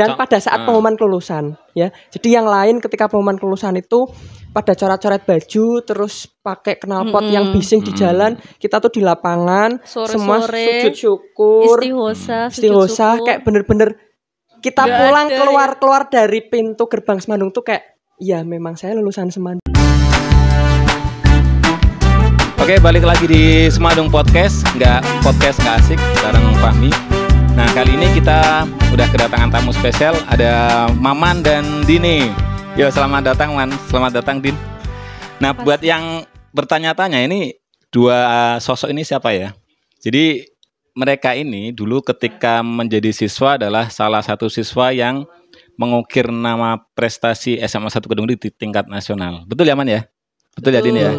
dan pada saat ah. pengumuman kelulusan ya. Jadi yang lain ketika pengumuman kelulusan itu pada coret-coret baju terus pakai knalpot hmm. yang bising di jalan, kita tuh di lapangan Sore -sore, semua sujud syukur, istihosa, mm. sujud istihosa syukur. kayak bener-bener kita Gak pulang ya. keluar-keluar dari pintu gerbang Semandung tuh kayak ya memang saya lulusan Semandung. Oke, balik lagi di Semadung Podcast. Nggak podcast nggak asik. Sekarang Fahmi Nah kali ini kita udah kedatangan tamu spesial ada Maman dan Dini. Yo selamat datang Man, selamat datang Din. Nah buat yang bertanya-tanya ini dua sosok ini siapa ya? Jadi mereka ini dulu ketika menjadi siswa adalah salah satu siswa yang mengukir nama prestasi SMA 1 Kedung di tingkat nasional. Betul ya Man ya? Betul, ya, ya? Betul. ya Dini ya?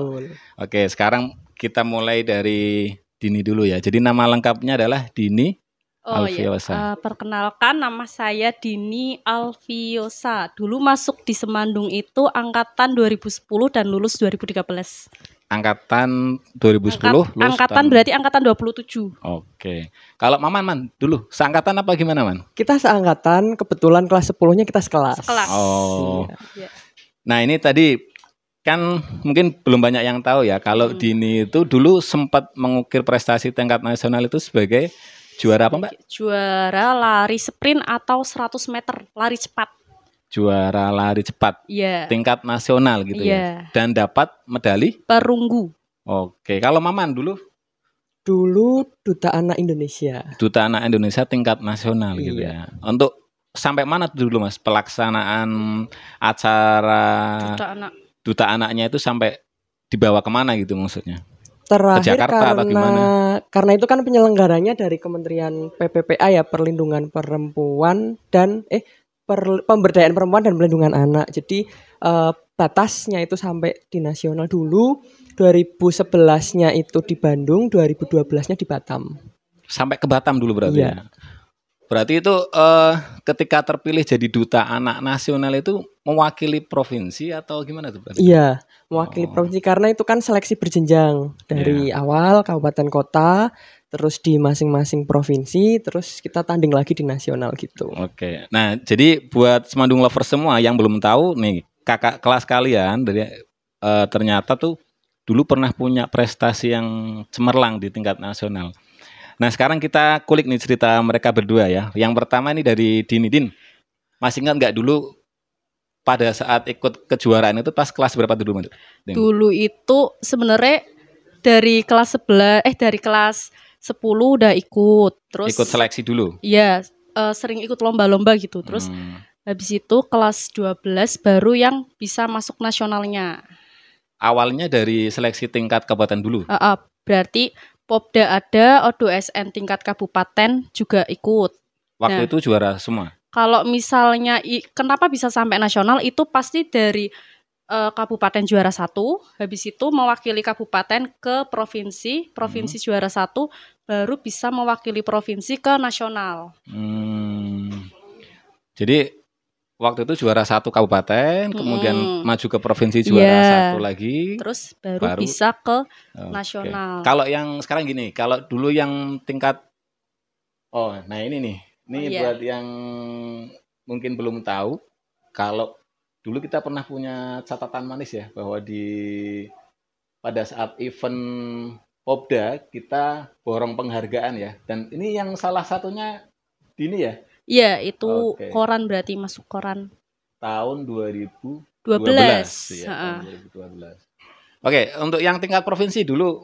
Oke, sekarang kita mulai dari Dini dulu ya. Jadi nama lengkapnya adalah Dini Oh iya, Alfiosa. Ya. uh, perkenalkan nama saya Dini Alfiosa. Dulu masuk di Semandung itu angkatan 2010 dan lulus 2013. Angkatan 2010 Angkat, lulus Angkatan tahun... berarti angkatan 27. Oke. Kalau Maman Man dulu seangkatan apa gimana Man? Kita seangkatan, kebetulan kelas 10-nya kita sekelas. Sekelas. Oh. Iya. Nah, ini tadi kan mungkin belum banyak yang tahu ya kalau hmm. Dini itu dulu sempat mengukir prestasi tingkat nasional itu sebagai Juara apa, Mbak? Juara lari sprint atau 100 meter lari cepat. Juara lari cepat. Iya. Yeah. Tingkat nasional gitu yeah. ya. Iya. Dan dapat medali perunggu. Oke, kalau Maman dulu dulu duta anak Indonesia. Duta anak Indonesia tingkat nasional yeah. gitu iya. ya. Untuk sampai mana dulu Mas pelaksanaan acara duta anak duta anaknya itu sampai dibawa kemana gitu maksudnya? terakhir Jakarta karena, atau Karena itu kan penyelenggaranya dari Kementerian PPPA ya Perlindungan Perempuan dan eh per, pemberdayaan perempuan dan Perlindungan anak. Jadi eh, batasnya itu sampai di nasional dulu, 2011-nya itu di Bandung, 2012-nya di Batam. Sampai ke Batam dulu berarti. Iya. Ya? Berarti itu eh, ketika terpilih jadi duta anak nasional itu mewakili provinsi atau gimana tuh berarti? Iya mewakili oh. provinsi karena itu kan seleksi berjenjang dari yeah. awal kabupaten kota terus di masing-masing provinsi terus kita tanding lagi di nasional gitu. Oke. Okay. Nah, jadi buat Semandung lovers semua yang belum tahu nih, kakak kelas kalian dari uh, ternyata tuh dulu pernah punya prestasi yang cemerlang di tingkat nasional. Nah, sekarang kita kulik nih cerita mereka berdua ya. Yang pertama ini dari Dini Din. Masih ingat nggak dulu pada saat ikut kejuaraan itu pas kelas berapa dulu, Mbak? Dulu itu sebenarnya dari kelas sebelah eh dari kelas 10 udah ikut. Terus ikut seleksi dulu. Iya, uh, sering ikut lomba-lomba gitu. Terus hmm. habis itu kelas 12 baru yang bisa masuk nasionalnya. Awalnya dari seleksi tingkat kabupaten dulu. Uh, uh, berarti Popda ada, Odo SN tingkat kabupaten juga ikut. Waktu nah, itu juara semua. Kalau misalnya kenapa bisa sampai nasional itu pasti dari uh, kabupaten juara satu, habis itu mewakili kabupaten ke provinsi, provinsi hmm. juara satu, baru bisa mewakili provinsi ke nasional. Hmm. Jadi waktu itu juara satu kabupaten, hmm. kemudian maju ke provinsi juara yeah. satu lagi, terus baru, baru bisa ke okay. nasional. Kalau yang sekarang gini, kalau dulu yang tingkat, oh, nah ini nih ini oh, iya. buat yang mungkin belum tahu, kalau dulu kita pernah punya catatan manis ya bahwa di pada saat event Popda kita borong penghargaan ya. Dan ini yang salah satunya di ini ya. Iya, itu okay. koran berarti masuk koran. Tahun 2012. Ya, uh -uh. tahun Oke, untuk yang tingkat provinsi dulu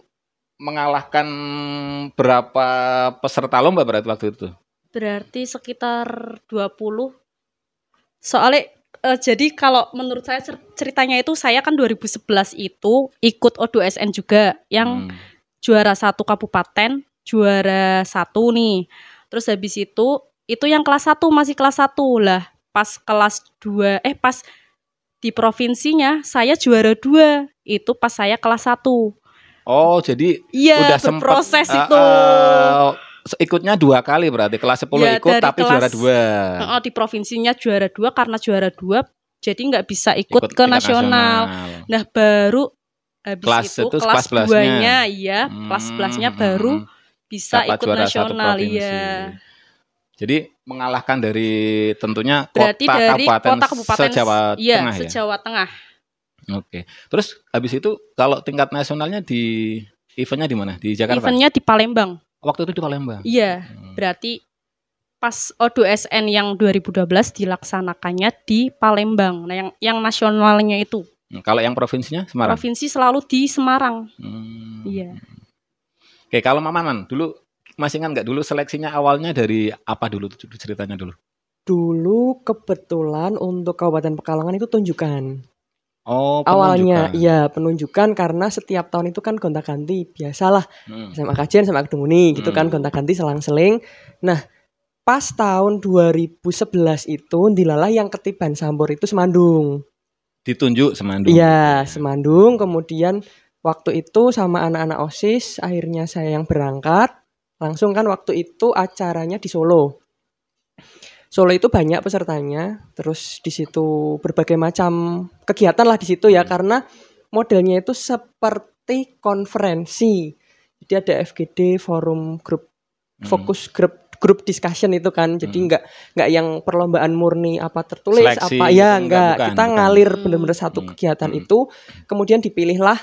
mengalahkan berapa peserta lomba berarti waktu itu? berarti sekitar 20 soalnya uh, jadi kalau menurut saya ceritanya itu saya kan 2011 itu ikut O2SN juga yang hmm. juara satu kabupaten, juara satu nih. Terus habis itu itu yang kelas satu masih kelas satu lah. Pas kelas dua eh pas di provinsinya saya juara dua Itu pas saya kelas satu Oh, jadi iya udah sempat ah, itu. Uh, uh, ikutnya dua kali berarti kelas 10 ya, ikut tapi kelas, juara dua. Oh, di provinsinya juara dua karena juara dua jadi nggak bisa ikut, ikut ke nasional. nasional. Nah baru habis kelas itu, itu kelas duanya iya hmm, kelas sebelasnya baru hmm, bisa ikut ikut nasional iya. Jadi mengalahkan dari tentunya Berarti kota dari kabupaten, kota kabupaten se-Jawa iya, Tengah ya. Tengah. Oke. Terus habis itu kalau tingkat nasionalnya di eventnya di mana? Di Jakarta. Eventnya di Palembang. Waktu itu di Palembang. Iya, hmm. berarti pas O2SN yang 2012 dilaksanakannya di Palembang. Nah, yang yang nasionalnya itu. Hmm, kalau yang provinsinya Semarang. Provinsi selalu di Semarang. Hmm. Iya. Oke, kalau mamaman dulu masih ingat nggak dulu seleksinya awalnya dari apa dulu ceritanya dulu? Dulu kebetulan untuk Kabupaten Pekalongan itu tunjukkan. Oh, penunjukan. awalnya iya penunjukan karena setiap tahun itu kan gonta-ganti biasalah hmm. sama kajian sama ketemu nih gitu kan gonta-ganti hmm. selang-seling. Nah, pas tahun 2011 itu Dilalah yang ketiban Sambor itu Semandung. Ditunjuk Semandung. Iya, Semandung kemudian waktu itu sama anak-anak OSIS akhirnya saya yang berangkat. Langsung kan waktu itu acaranya di Solo. Solo itu banyak pesertanya, terus di situ berbagai macam kegiatan lah di situ ya hmm. karena modelnya itu seperti konferensi. Jadi ada FGD, forum grup hmm. fokus grup grup discussion itu kan jadi hmm. nggak hmm. nggak yang perlombaan murni apa tertulis Seleksi, apa ya nggak kita bukan. ngalir benar-benar satu hmm. kegiatan hmm. itu kemudian dipilihlah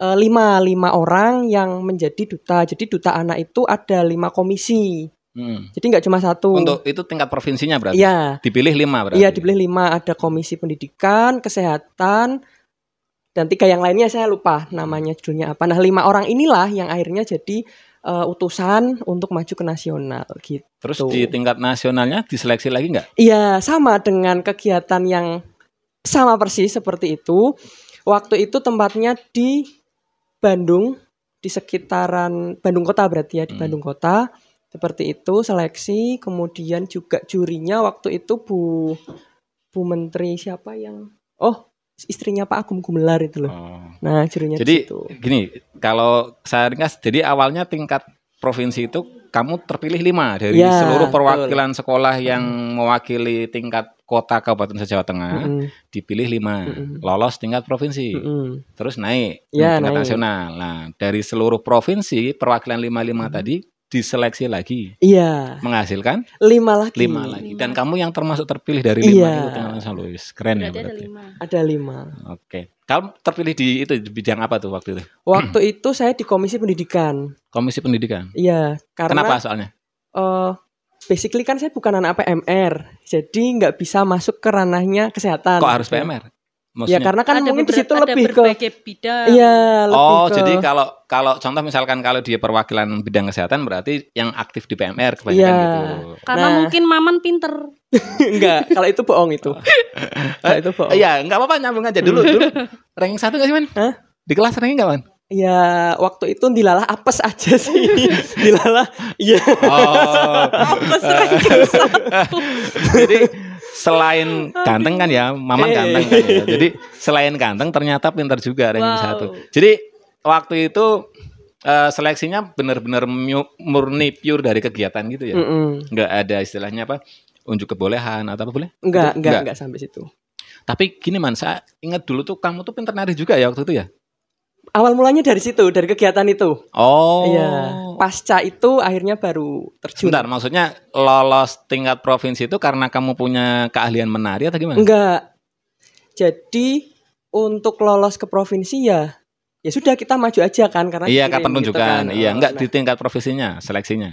eh, lima lima orang yang menjadi duta jadi duta anak itu ada lima komisi Hmm. Jadi nggak cuma satu. Untuk itu tingkat provinsinya berarti. Iya. Dipilih lima berarti. Iya dipilih lima. Ada komisi pendidikan, kesehatan, dan tiga yang lainnya saya lupa namanya judulnya apa. Nah lima orang inilah yang akhirnya jadi uh, utusan untuk maju ke nasional gitu. Terus di tingkat nasionalnya diseleksi lagi nggak? Iya, sama dengan kegiatan yang sama persis seperti itu. Waktu itu tempatnya di Bandung, di sekitaran Bandung Kota berarti ya, di hmm. Bandung Kota. Seperti itu seleksi, kemudian juga jurinya waktu itu Bu Bu Menteri siapa yang oh istrinya Pak Agung Gumelar itu loh. Oh. Nah, jurinya Jadi disitu. gini, kalau saya ringkas jadi awalnya tingkat provinsi itu kamu terpilih lima dari ya, seluruh perwakilan betul. sekolah yang hmm. mewakili tingkat kota kabupaten Jawa Tengah hmm dipilih lima hmm lolos tingkat provinsi hmm terus naik ya, tingkat naik. nasional nah dari seluruh provinsi perwakilan lima lima hmm tadi diseleksi lagi. Iya. Menghasilkan lima lagi. Lima lagi. Lima. Dan kamu yang termasuk terpilih dari lima iya. itu iya. San Luis. Keren berarti ya berarti. Ada lima. Ada lima. Oke. Kamu terpilih di itu di bidang apa tuh waktu itu? Waktu itu saya di Komisi Pendidikan. Komisi Pendidikan. Iya. Karena, Kenapa soalnya? Uh, basically kan saya bukan anak PMR, jadi nggak bisa masuk ke ranahnya kesehatan. Kok harus PMR? Maksudnya? Ya karena kan ada mungkin di situ lebih ke bidang. Iya, lebih Oh, ke... jadi kalau kalau contoh misalkan kalau dia perwakilan bidang kesehatan berarti yang aktif di PMR kebanyakan ya. gitu. Karena nah. mungkin Maman pinter. enggak, kalau itu bohong itu. kalau itu bohong. Iya, enggak apa-apa nyambung aja dulu dulu. Ranking satu enggak sih, Man? Hah? Di kelas ranking enggak, Man? Ya waktu itu dilalah apes aja sih Dilalah Iya oh. Apes ranking satu Jadi selain ganteng kan ya, Maman iya, ganteng iya, kan ya. Iya. Jadi selain ganteng ternyata pintar juga ranking satu. Jadi waktu itu uh, seleksinya benar-benar murni pure dari kegiatan gitu ya. Mm -mm. Nggak ada istilahnya apa unjuk kebolehan atau apa boleh? Enggak, enggak, enggak, sampai situ. Tapi gini man, saya ingat dulu tuh kamu tuh pintar nari juga ya waktu itu ya? awal mulanya dari situ, dari kegiatan itu. Oh. Iya. Pasca itu akhirnya baru terjun. Bentar, maksudnya lolos tingkat provinsi itu karena kamu punya keahlian menari atau gimana? Enggak. Jadi untuk lolos ke provinsi ya ya sudah kita maju aja kan karena Iya, kapan gitu penunjukan. Gitu kan. Iya, enggak nah, di tingkat provinsinya, seleksinya.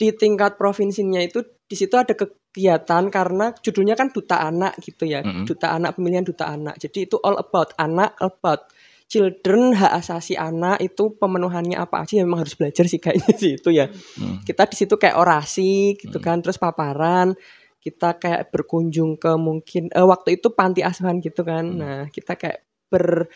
Di tingkat provinsinya itu di situ ada kegiatan karena judulnya kan duta anak gitu ya. Mm -hmm. Duta anak pemilihan duta anak. Jadi itu all about anak, all about children hak asasi anak itu pemenuhannya apa aja ya memang harus belajar sih kayaknya sih itu ya hmm. kita di situ kayak orasi gitu hmm. kan terus paparan kita kayak berkunjung ke mungkin eh, waktu itu panti asuhan gitu kan hmm. nah kita kayak ber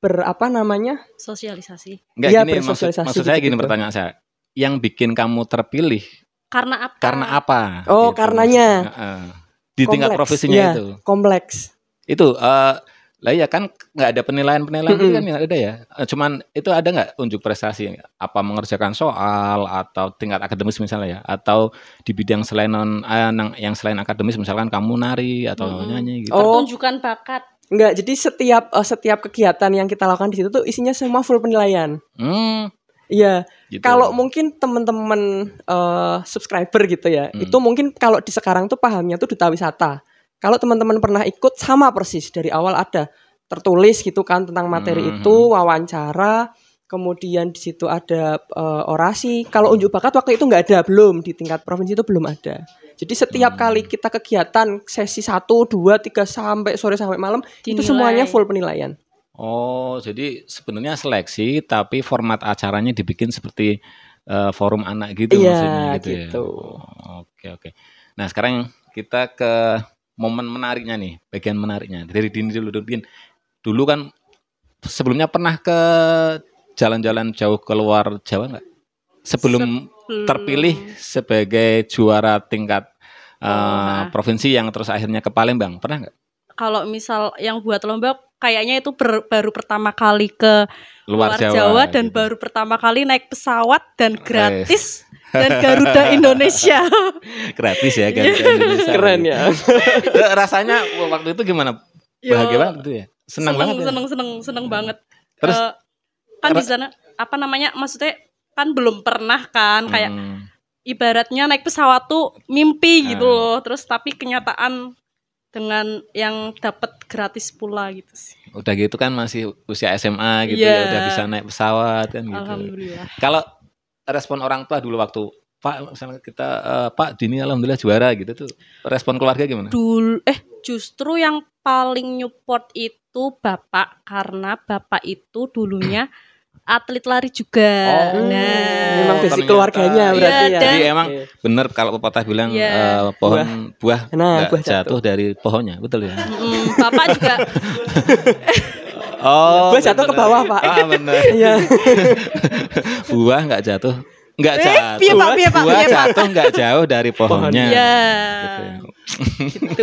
ber apa namanya sosialisasi Enggak, ya, gini, bersosialisasi maksud, maksud saya gitu gini gitu. pertanyaan saya yang bikin kamu terpilih karena apa karena apa oh gitu. karenanya uh, di tingkat profesinya ya, itu kompleks itu uh, lah iya kan nggak ada penilaian-penilaian mm -hmm. kan nggak ada ya. Eh, cuman itu ada nggak unjuk prestasi apa mengerjakan soal atau tingkat akademis misalnya ya atau di bidang selain non eh, yang selain akademis misalkan kamu nari atau mm -hmm. nyanyi gitu. Oh, tunjukkan bakat. Enggak, jadi setiap uh, setiap kegiatan yang kita lakukan di situ tuh isinya semua full penilaian. Hmm. Iya. Gitu. Kalau mungkin teman-teman uh, subscriber gitu ya, hmm. itu mungkin kalau di sekarang tuh pahamnya tuh duta wisata. Kalau teman-teman pernah ikut sama persis dari awal ada tertulis gitu kan tentang materi hmm. itu, wawancara, kemudian di situ ada uh, orasi. Kalau unjuk bakat waktu itu nggak ada, belum di tingkat provinsi itu belum ada. Jadi setiap hmm. kali kita kegiatan sesi satu dua tiga sampai sore sampai malam Dinilai. itu semuanya full penilaian. Oh, jadi sebenarnya seleksi tapi format acaranya dibikin seperti uh, forum anak gitu iya, maksudnya gitu. Ya? gitu. Ya? oke, oke. Nah, sekarang kita ke momen menariknya nih, bagian menariknya dari Dini dulu. Dini, dulu kan sebelumnya pernah ke jalan-jalan jauh keluar Jawa nggak? Sebelum, sebelum terpilih sebagai juara tingkat uh, nah. provinsi yang terus akhirnya ke Palembang, pernah nggak? Kalau misal yang buat lomba kayaknya itu ber, baru pertama kali ke luar, luar Jawa, Jawa dan gitu. baru pertama kali naik pesawat dan eh. gratis dan Garuda Indonesia. Gratis ya Garuda Indonesia. Keren ya. Eh, rasanya waktu itu gimana? Bahagia banget gitu ya. Senang, seneng, banget. Seneng ya? seneng seneng hmm. banget. Terus uh, kan di sana apa namanya? Maksudnya kan belum pernah kan kayak hmm. ibaratnya naik pesawat tuh mimpi gitu ah. loh. Terus tapi kenyataan dengan yang dapat gratis pula gitu sih. Udah gitu kan masih usia SMA gitu yeah. ya, udah iya. bisa naik pesawat kan gitu. Alhamdulillah. Kalau respon orang tua dulu waktu Pak misalnya kita uh, Pak Dini alhamdulillah juara gitu tuh. Respon keluarga gimana? Dulu eh justru yang paling nyupport itu bapak karena bapak itu dulunya atlet lari juga. Oh, nah, memang basic keluarganya iya, berarti ya. Jadi emang iya. benar kalau pepatah bilang ya. uh, pohon buah, buah nah, buah jatuh. jatuh dari pohonnya, betul ya? Mm, juga Oh, buah jatuh ke bawah, Pak. Ah, benar. Iya. buah nggak jatuh nggak eh, jatuh, Pia, pak, pia, pak, buah pia, jatuh nggak jauh dari pohonnya. Iya. Gitu. gitu.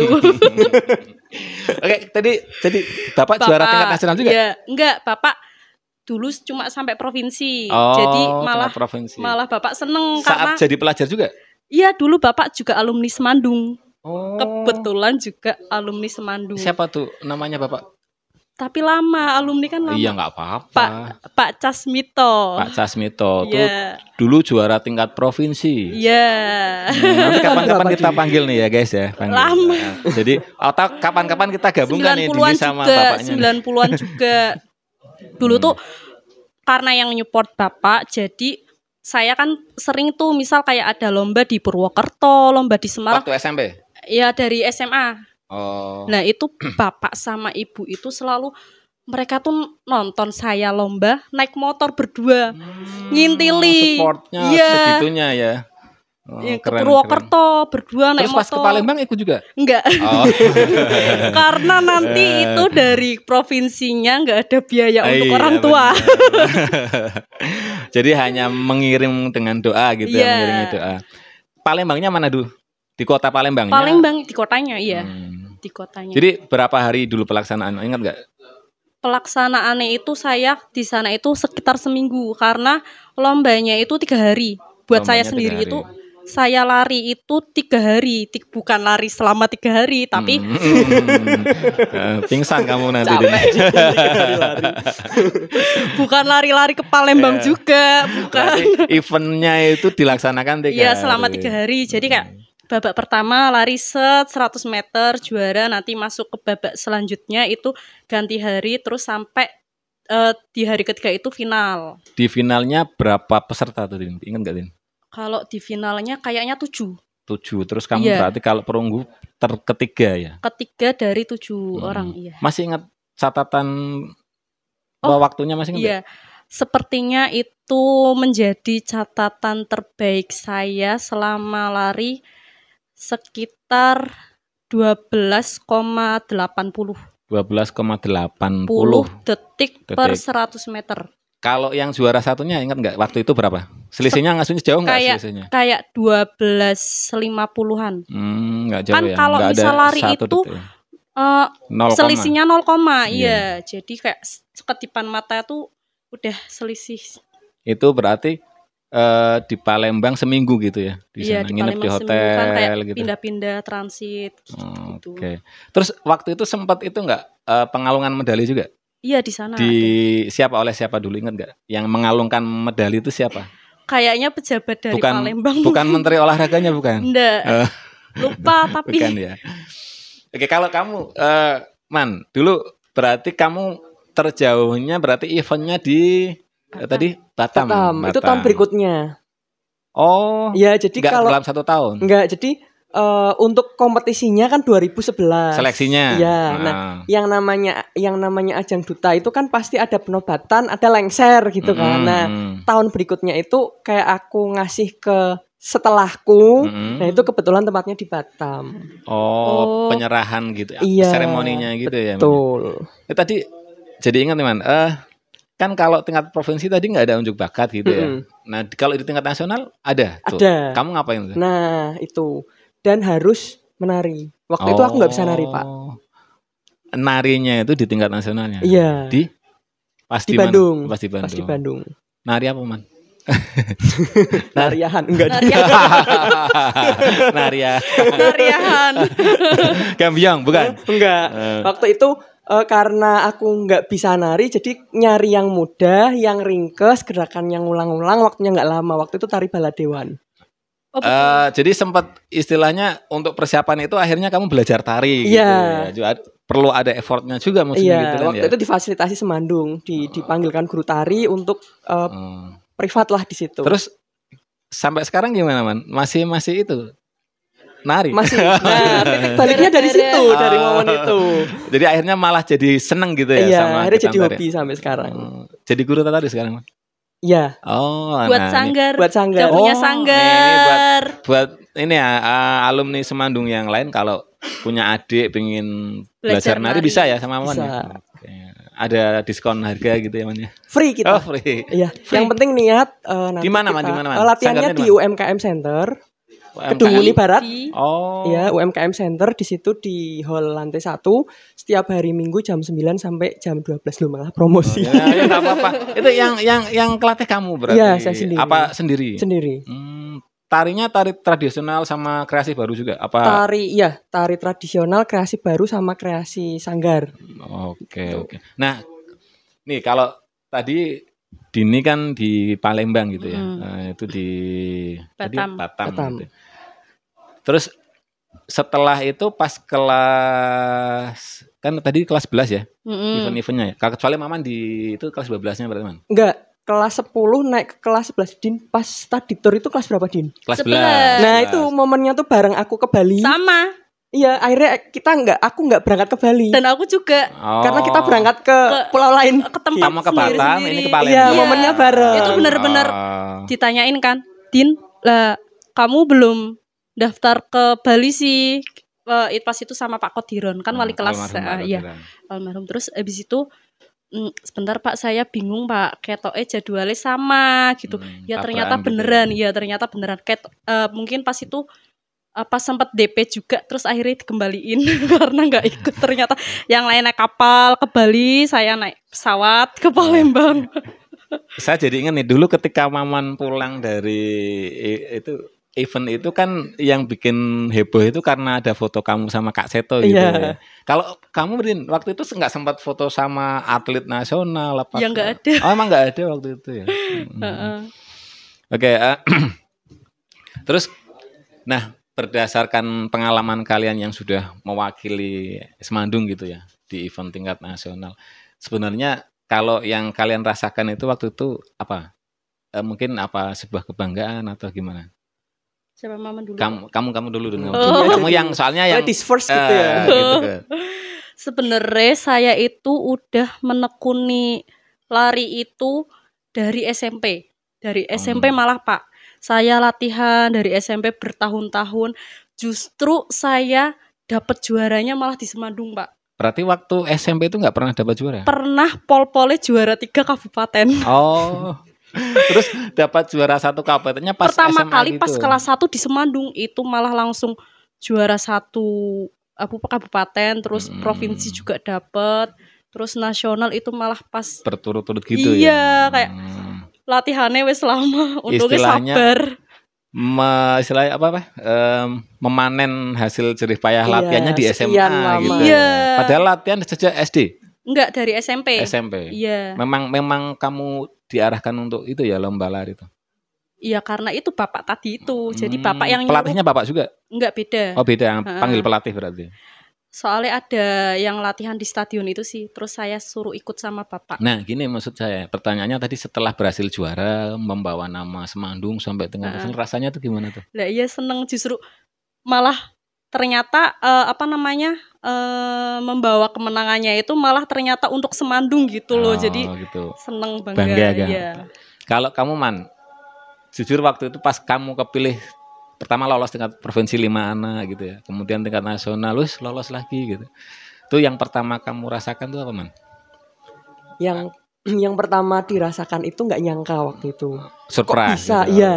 Oke, tadi tadi, bapak, bapak juara tingkat nasional juga? Iya, enggak, bapak dulu cuma sampai provinsi. Oh, jadi malah provinsi. malah Bapak seneng Saat karena, jadi pelajar juga? Iya, dulu Bapak juga alumni Semandung. Oh. Kebetulan juga alumni Semandung. Siapa tuh namanya Bapak? Tapi lama alumni kan lama. Iya nggak apa-apa. Pak Pak Casmito. Pak Casmito yeah. tuh iya. dulu juara tingkat provinsi. Iya. Yeah. Hmm, nanti kapan-kapan kita panggil nih ya guys ya. Panggil. Lama. Nah, jadi atau kapan-kapan kita gabungkan nih sama juga, bapaknya. 90-an juga Dulu tuh karena yang nyupport bapak, jadi saya kan sering tuh misal kayak ada lomba di Purwokerto, lomba di Semarang. Waktu SMP? Ya dari SMA. Oh. Nah itu bapak sama ibu itu selalu mereka tuh nonton saya lomba naik motor berdua hmm, ngintili. ya. Iya. segitunya ya Oh, yang keren, ke Purwokerto keren. berdua naik motor. Terus pas ke Palembang ikut juga? Enggak. Oh. Karena nanti eh. itu dari provinsinya enggak ada biaya eh, untuk iya, orang tua. Jadi hanya mengirim dengan doa gitu yeah. ya, iya. mengirim doa. Palembangnya mana dulu? Di kota Palembang. Palembang di kotanya, iya. Hmm. Di kotanya. Jadi berapa hari dulu pelaksanaan? Ingat enggak? Pelaksanaannya itu saya di sana itu sekitar seminggu karena lombanya itu tiga hari buat Lombanya saya sendiri itu saya lari itu tiga hari, bukan lari selama tiga hari, tapi hmm. hmm. Eh, pingsan kamu nanti. Capek -lari. bukan lari-lari ke Palembang yeah. juga, bukan. Eventnya itu dilaksanakan tiga. Iya selama tiga hari, jadi kayak hmm. babak pertama lari set 100 meter juara, nanti masuk ke babak selanjutnya itu ganti hari, terus sampai uh, di hari ketiga itu final. Di finalnya berapa peserta tuh Din? Ingat gak Din? Kalau di finalnya kayaknya tujuh. Tujuh. Terus kamu yeah. berarti kalau perunggu terketiga ya? Ketiga dari tujuh hmm. orang. Iya. Masih ingat catatan oh, waktunya masih ingat? Iya. Sepertinya itu menjadi catatan terbaik saya selama lari sekitar 12,80. 12,80 detik, detik per 100 meter. Kalau yang juara satunya ingat nggak waktu itu berapa? Selisihnya ngasuhnya jauh nggak kayak, selisihnya? Kayak lima puluhan. Hmm, nggak jauh kan ya. kalau bisa lari itu uh, ya. eh, 0, selisihnya nol koma, yeah. iya. Jadi kayak seketipan mata itu udah selisih. Itu berarti uh, di Palembang seminggu gitu ya di iya, di nginep Palembang di kan hotel kan kayak gitu. Pindah-pindah transit gitu. Oh, Oke. Okay. Terus waktu itu sempat itu nggak uh, pengalungan medali juga? Iya di sana. Di siapa oleh siapa dulu ingat nggak? Yang mengalungkan medali itu siapa? Kayaknya pejabat dari bukan, Palembang. Bukan menteri olahraganya bukan? Enggak. Oh. Lupa tapi. Bukan ya. Oke kalau kamu uh, man dulu berarti kamu terjauhnya berarti eventnya di eh, Batam. tadi Batam. Batam. Batam. Itu tahun berikutnya. Oh. Ya jadi kalau dalam satu tahun. Enggak jadi uh, untuk kompetisinya kan 2011. Seleksinya. Iya. Nah. nah, yang namanya yang namanya ajang duta itu kan pasti ada penobatan, ada lengser gitu -hmm. kan. Nah, tahun berikutnya itu kayak aku ngasih ke setelahku. -hmm. Nah, itu kebetulan tempatnya di Batam. Oh, oh penyerahan gitu. Ah, iya. Seremoninya gitu ya, betul. ya. Betul. Ya, tadi jadi ingat teman, eh kan kalau tingkat provinsi tadi nggak ada unjuk bakat gitu -hmm. ya. Nah, kalau di tingkat nasional ada tuh. Ada. Kamu ngapain tuh? Nah, itu dan harus menari. Waktu oh. itu aku nggak bisa nari pak. Oh. Narinya itu di tingkat nasionalnya. Iya. Di pas di, Bandung. Pas di Bandung. Pas di Bandung. Nari apa man? Nariahan enggak Nariahan. Nariahan. Gambiang bukan? Enggak. Eh. Waktu itu uh, karena aku nggak bisa nari jadi nyari yang mudah, yang ringkes, gerakan yang ulang-ulang waktunya nggak lama. Waktu itu tari baladewan. Oh, uh, jadi sempat istilahnya untuk persiapan itu akhirnya kamu belajar tari yeah. gitu. Iya. Ya. Perlu ada effortnya juga maksudnya yeah, gitu kan ya. waktu ya. itu difasilitasi Semandung, di, oh. dipanggilkan guru tari untuk uh, privat lah di situ. Terus sampai sekarang gimana man? Masih masih itu nari. Masih. Nah, titik baliknya dari situ, oh. dari momen ah. itu. Jadi akhirnya malah jadi seneng gitu ya iya, sama akhirnya jadi hobi sampai sekarang. Hmm. Jadi guru tari sekarang. Iya. Oh, buat nah, sanggar. Buat sanggar. Oh, punya sanggar. Ini, buat, buat ini ya uh, alumni Semandung yang lain kalau punya adik pengen belajar, nari, bisa ya sama Mon ya. Ada diskon harga gitu ya Mon ya. Free kita. Oh, free. Iya. Yang penting niat uh, nanti Di mana Mon? Di man? Mon? Eh, latihannya di UMKM Center. UMKM. Barat. Oh. Ya, UMKM Center di situ di hall lantai satu setiap hari Minggu jam 9 sampai jam 12 lu malah promosi. Oh, ya, ya apa-apa. Itu yang yang yang kelatih kamu berarti. Ya, saya sendiri. Apa sendiri? Sendiri. Hmm, tarinya tari tradisional sama kreasi baru juga apa tari ya tari tradisional kreasi baru sama kreasi sanggar oke okay, oke nah nih kalau tadi Dini kan di Palembang gitu ya hmm. nah, itu di Batam tadi Batam, Batam. Gitu. Ya. Terus setelah itu pas kelas kan tadi kelas 11 ya mm-hmm. event-eventnya ya kecuali maman di itu kelas 12 nya berarti man enggak kelas 10 naik ke kelas 11 Din pas tadi tour itu kelas berapa Din kelas 11 nah itu momennya tuh bareng aku ke Bali sama Iya, akhirnya kita enggak aku enggak berangkat ke Bali. Dan aku juga, oh. karena kita berangkat ke, ke pulau lain, ke tempat Kamu ke Batam, ini ke Palembang. Iya, ya. momennya bareng. Itu benar-benar oh. ditanyain kan, Din, lah, kamu belum daftar ke Bali sih uh, pas itu sama Pak Kodiron kan hmm, wali kelas almarhum, uh, ya almarhum terus abis itu mm, sebentar Pak saya bingung Pak eh jadwalnya sama gitu hmm, ya ternyata beneran gitu. ya iya, ternyata beneran Ket, uh, mungkin pas itu apa sempat DP juga terus akhirnya dikembaliin karena nggak ikut ternyata yang lain naik kapal ke Bali saya naik pesawat ke Palembang saya jadi ingat nih dulu ketika Maman pulang dari itu event itu kan yang bikin heboh itu karena ada foto kamu sama Kak Seto gitu. Iya. Ya. Kalau kamu Rin waktu itu nggak sempat foto sama atlet nasional apa? Ya nggak ada. Oh emang nggak ada waktu itu ya. hmm. Oke. Okay, uh, eh, terus, nah berdasarkan pengalaman kalian yang sudah mewakili Semandung gitu ya di event tingkat nasional, sebenarnya kalau yang kalian rasakan itu waktu itu apa? Eh, mungkin apa sebuah kebanggaan atau gimana? Siapa mama dulu? Kamu kamu kamu dulu dulu. Oh. Kamu yang soalnya yang gitu eh, ya. Gitu, gitu Sebenarnya saya itu udah menekuni lari itu dari SMP. Dari SMP hmm. malah Pak. Saya latihan dari SMP bertahun-tahun. Justru saya dapat juaranya malah di Semandung, Pak. Berarti waktu SMP itu nggak pernah dapat juara? Pernah pol pole juara tiga kabupaten. Oh. Terus dapat juara satu kabupatennya pas Pertama SMA kali gitu. pas kelas satu di Semandung itu malah langsung juara satu apa kabupaten terus hmm. provinsi juga dapat terus nasional itu malah pas berturut-turut gitu iya, ya. kayak hmm. latihannya wes lama, untungnya Istilahnya, sabar. Me, istilahnya apa apa? Um, memanen hasil jerih payah iya, latihannya di SMA gitu. Iya. Padahal latihan sejak SD. Enggak dari SMP. SMP. Iya. Memang memang kamu diarahkan untuk itu ya lomba lari itu. Iya karena itu bapak tadi itu. Jadi bapak hmm, yang pelatihnya nyuruh, bapak juga? Enggak beda. Oh beda, yang panggil pelatih berarti. Soalnya ada yang latihan di stadion itu sih, terus saya suruh ikut sama bapak. Nah, gini maksud saya, pertanyaannya tadi setelah berhasil juara, membawa nama Semandung sampai tengah uh. rasanya tuh gimana tuh? Nah, iya seneng justru malah ternyata uh, apa namanya uh, membawa kemenangannya itu malah ternyata untuk semandung gitu loh. Oh, Jadi gitu. seneng bangga. bangga ya. Kalau kamu man, jujur waktu itu pas kamu kepilih pertama lolos tingkat provinsi lima anak gitu ya, kemudian tingkat nasional, lulus lolos lagi gitu. Itu yang pertama kamu rasakan tuh apa man? Yang yang pertama dirasakan itu nggak nyangka waktu itu. Surprise. Kok bisa? Gitu. Iya. Ya,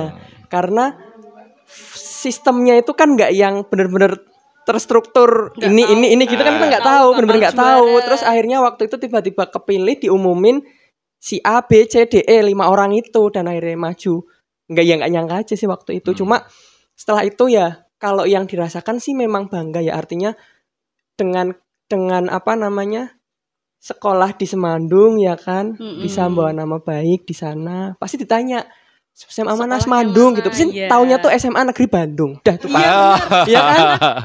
karena sistemnya itu kan nggak yang benar-benar terstruktur gak ini, tahu. ini ini gitu kan kita nggak tahu benar-benar nggak tahu terus akhirnya waktu itu tiba-tiba kepilih diumumin si A B C D E lima orang itu dan akhirnya maju nggak yang nggak nyangka aja sih waktu itu hmm. cuma setelah itu ya kalau yang dirasakan sih memang bangga ya artinya dengan dengan apa namanya sekolah di Semandung ya kan mm bisa hmm. bawa nama baik di sana pasti ditanya SMA mana Semandung gitu. Pasti yeah. taunya tuh SMA Negeri Bandung. Dah tuh Pak. Iya, ya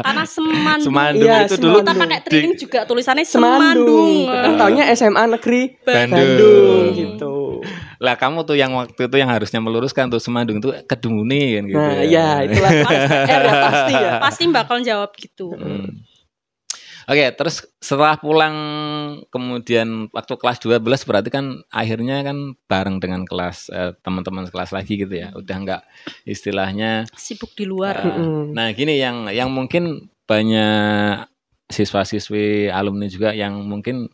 Karena Semandung. Semandung ya, itu dulu. Kita pakai trending juga tulisannya Semandung. Semandung. taunya SMA Negeri Bandung. Bandung gitu. Lah kamu tuh yang waktu itu yang harusnya meluruskan tuh Semandung tuh kedunguni kan gitu. Nah, ya, ya itulah pasti, eh, ya, pasti ya. Pasti bakal jawab gitu. Hmm. Oke, terus setelah pulang kemudian waktu kelas 12 berarti kan akhirnya kan bareng dengan kelas eh, teman-teman kelas lagi gitu ya. Udah enggak istilahnya sibuk di luar. Uh, nah, gini yang yang mungkin banyak siswa-siswi alumni juga yang mungkin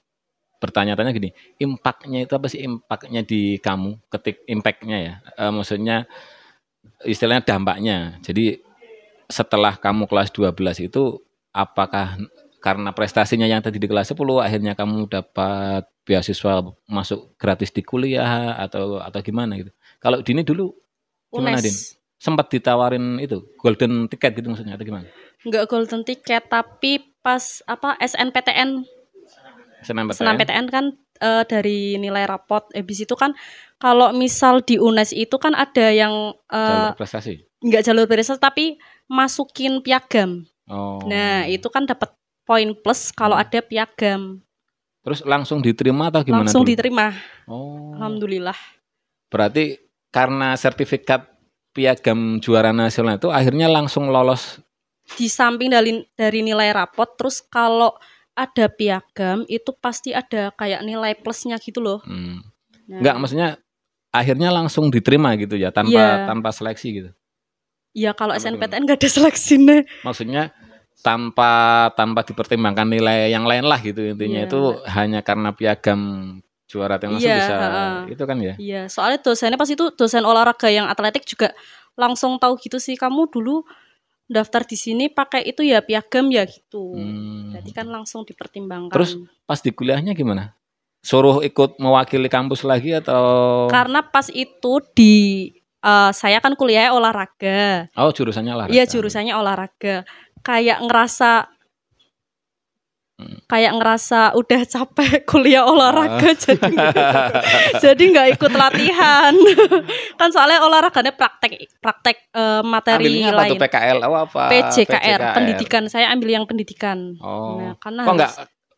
bertanya-tanya gini, impactnya itu apa sih impactnya di kamu? Ketik impactnya ya, e, maksudnya istilahnya dampaknya. Jadi setelah kamu kelas 12 itu apakah karena prestasinya yang tadi di kelas 10 akhirnya kamu dapat beasiswa masuk gratis di kuliah atau atau gimana gitu. Kalau Dini dulu gimana UNES. Din? Sempat ditawarin itu golden ticket gitu maksudnya atau gimana? Enggak golden ticket tapi pas apa SNPTN SNPTN SNPTN kan uh, dari nilai rapot habis eh, itu kan kalau misal di UNES itu kan ada yang uh, jalur prestasi. Enggak jalur prestasi tapi masukin piagam. Oh. Nah, itu kan dapat poin plus kalau hmm. ada piagam. Terus langsung diterima atau gimana? Langsung dulu? diterima. Oh. Alhamdulillah. Berarti karena sertifikat piagam juara nasional itu akhirnya langsung lolos. Di samping dari dari nilai rapot, terus kalau ada piagam itu pasti ada kayak nilai plusnya gitu loh. Hmm. Nah. Enggak, maksudnya akhirnya langsung diterima gitu ya tanpa yeah. tanpa seleksi gitu. Iya kalau SNPTN nggak ada seleksinya. Maksudnya tanpa tanpa dipertimbangkan nilai yang lain lah gitu intinya yeah. itu hanya karena piagam juara timnas iya, yeah, bisa uh, itu kan ya iya yeah. soalnya dosennya pas itu dosen olahraga yang atletik juga langsung tahu gitu sih kamu dulu daftar di sini pakai itu ya piagam ya gitu hmm. jadi kan langsung dipertimbangkan terus pas di kuliahnya gimana suruh ikut mewakili kampus lagi atau karena pas itu di uh, saya kan kuliahnya olahraga oh jurusannya olahraga iya jurusannya olahraga kayak ngerasa kayak ngerasa udah capek kuliah olahraga ah. jadi jadi nggak ikut latihan kan soalnya olahraganya praktek praktek uh, materi Ambilnya lain apa tuh PKL oh apa PJKR, PJKR pendidikan saya ambil yang pendidikan oh nah, karena kok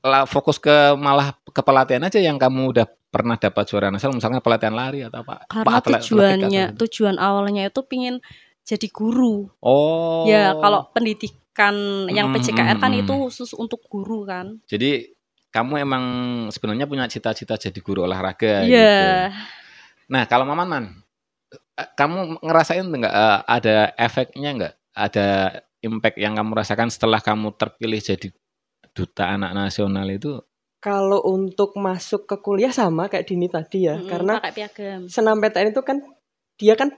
nggak fokus ke malah ke pelatihan aja yang kamu udah pernah dapat juara nasional misalnya pelatihan lari atau apa karena atlet, tujuannya atlet gitu? tujuan awalnya itu pingin jadi guru. Oh. Ya, kalau pendidik kan yang hmm, kan hmm, itu hmm. khusus untuk guru kan. Jadi kamu emang sebenarnya punya cita-cita jadi guru olahraga yeah. gitu. Nah, kalau Maman Man, eh, kamu ngerasain enggak uh, eh, ada efeknya enggak? Ada impact yang kamu rasakan setelah kamu terpilih jadi duta anak nasional itu? Kalau untuk masuk ke kuliah sama kayak Dini tadi ya, hmm, karena senam PTN itu kan dia kan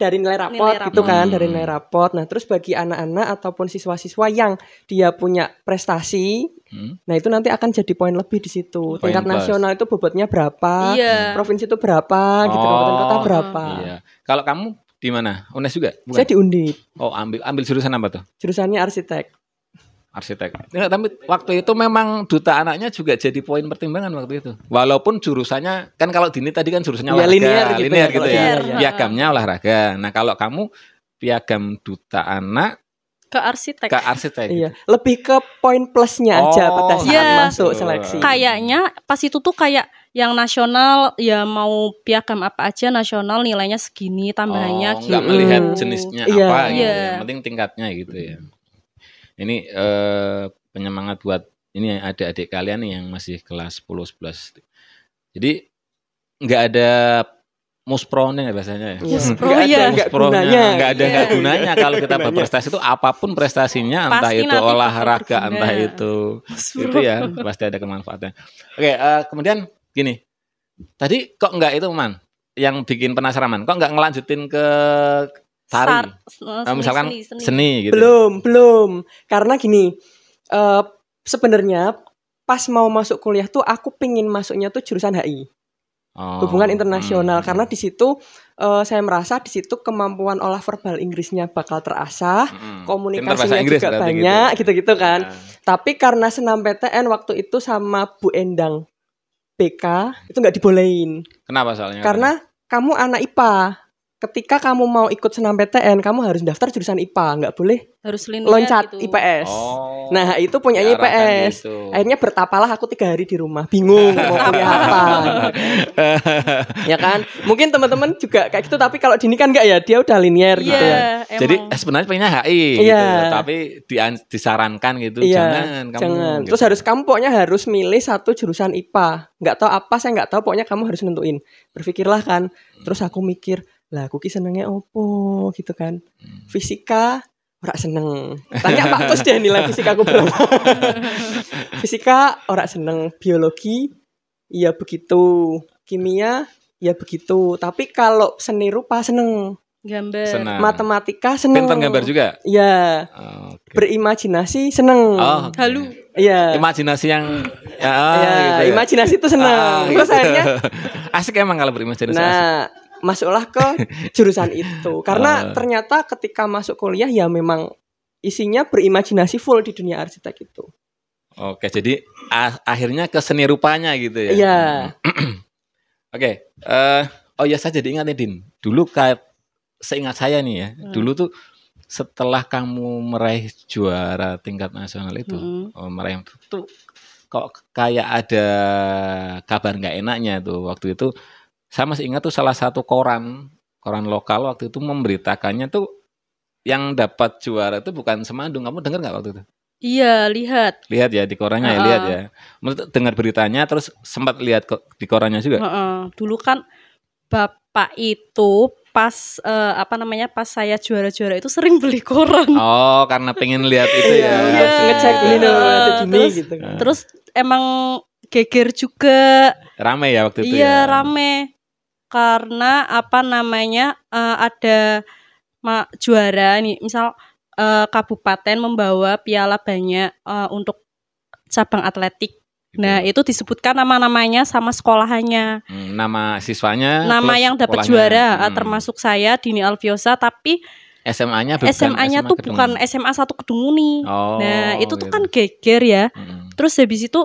dari nilai rapot, nilai gitu rapot kan, dari hmm. nilai rapot. Nah, terus bagi anak-anak ataupun siswa-siswa yang dia punya prestasi, hmm. nah itu nanti akan jadi poin lebih di situ. Point Tingkat plus. nasional itu bobotnya berapa, yeah. provinsi itu berapa, gitu oh, gitu kota berapa. Iya. Kalau kamu di mana? UNES juga? Bukan? Saya di Undip. Oh, ambil ambil jurusan apa tuh? Jurusannya arsitek arsitek. Enggak, tapi waktu itu memang duta anaknya juga jadi poin pertimbangan waktu itu. Walaupun jurusannya kan kalau Dini tadi kan jurusannya ya, olahraga, linear gitu, linear ya, gitu ya. Linear, ya. Piagamnya olahraga. Nah, kalau kamu piagam duta anak ke arsitek. Ke arsitek. Iya. Gitu. Lebih ke poin plusnya aja oh, pada saat iya. yeah. masuk seleksi. Kayaknya pas itu tuh kayak yang nasional ya mau piagam apa aja nasional nilainya segini tambahannya oh, gitu. Enggak melihat jenisnya hmm. apa yeah. gitu. Ya. Iya. Yang penting tingkatnya gitu ya. Ini eh, penyemangat buat ini adik-adik kalian yang masih kelas 10 11. Jadi nggak ada muspronya ya biasanya ya. Muspro enggak ya. Enggak Enggak ada enggak iya, iya. gunanya kalau kita berprestasi itu apapun prestasinya entah itu olahraga entah itu Muspro. Gitu itu ya pasti ada kemanfaatnya. Oke, uh, kemudian gini. Tadi kok enggak itu Man? Yang bikin penasaran Man, kok enggak ngelanjutin ke tari. Star, nah, misalkan seni, seni. seni gitu. Ya. Belum, belum. Karena gini, uh, sebenarnya pas mau masuk kuliah tuh aku pingin masuknya tuh jurusan HI. Oh, hubungan hmm. internasional hmm. karena di situ uh, saya merasa di situ kemampuan olah verbal Inggrisnya bakal terasah, hmm. komunikasinya Inggris, juga gitu ya. banyak gitu-gitu kan. hmm. Tapi karena senam PTN waktu itu sama Bu Endang BK itu nggak dibolehin. Kenapa soalnya? Karena kamu anak IPA ketika kamu mau ikut senam PTN, kamu harus daftar jurusan IPA, nggak boleh harus loncat gitu. IPS. Oh, nah itu punyanya IPS. Gitu. Ya Akhirnya bertapalah aku tiga hari di rumah, bingung mau kuliah apa. ya kan? Mungkin teman-teman juga kayak gitu, tapi kalau Dini kan nggak ya, dia udah linear yeah, gitu iya, ya. Emang. Jadi eh, sebenarnya pengennya HI, yeah. gitu, iya. tapi di, disarankan gitu, yeah, jangan. Kamu, jangan. Gitu. Terus harus kamu pokoknya harus milih satu jurusan IPA. Nggak tahu apa, saya nggak tahu, pokoknya kamu harus nentuin. Berpikirlah kan. Terus aku mikir, lah Kuki senengnya opo gitu kan hmm. fisika ora seneng tanya Pak Kus deh nilai fisika aku berapa fisika ora seneng biologi iya begitu kimia ya begitu tapi kalau seni rupa seneng gambar senang. matematika seneng pinter gambar juga ya oh, okay. berimajinasi seneng oh, okay. halu ya imajinasi yang iya, ah, gitu ya, ya, gitu imajinasi itu seneng oh, terus gitu. akhirnya asik emang kalau berimajinasi nah asik masuklah ke jurusan itu karena uh. ternyata ketika masuk kuliah ya memang isinya berimajinasi full di dunia arsitek itu. Oke, jadi ah, akhirnya ke seni rupanya gitu ya. Iya. Hmm. Oke, uh, oh ya saya jadi ingat nih Din. Dulu kayak seingat saya nih ya, hmm. dulu tuh setelah kamu meraih juara tingkat nasional itu, hmm. oh, meraih itu kok kayak ada kabar nggak enaknya tuh waktu itu saya masih ingat tuh salah satu koran koran lokal waktu itu memberitakannya tuh yang dapat juara itu bukan Semandung. Kamu dengar nggak waktu itu? Iya, lihat. Lihat ya di korannya uh, ya, lihat ya. Dengar beritanya terus sempat lihat di korannya juga. Uh, uh. Dulu kan Bapak itu pas uh, apa namanya pas saya juara-juara itu sering beli koran. Oh, karena pengen lihat itu ya. Iya, ngecek gitu ya. gitu. iya, beli terus, gitu. Kan. Terus emang geger juga. Rame ya waktu itu. Iya, ya. rame karena apa namanya uh, ada ma juara nih misal uh, kabupaten membawa piala banyak uh, untuk cabang atletik gitu Nah, ya. itu disebutkan nama-namanya sama sekolahnya hmm, nama siswanya. Nama yang dapat juara hmm. termasuk saya Dini Alviosa tapi SMA-nya SMA-nya SMA tuh Kedung. bukan SMA satu Kedunguni. Oh, nah, itu gitu. tuh kan geger ya. Hmm. Terus habis itu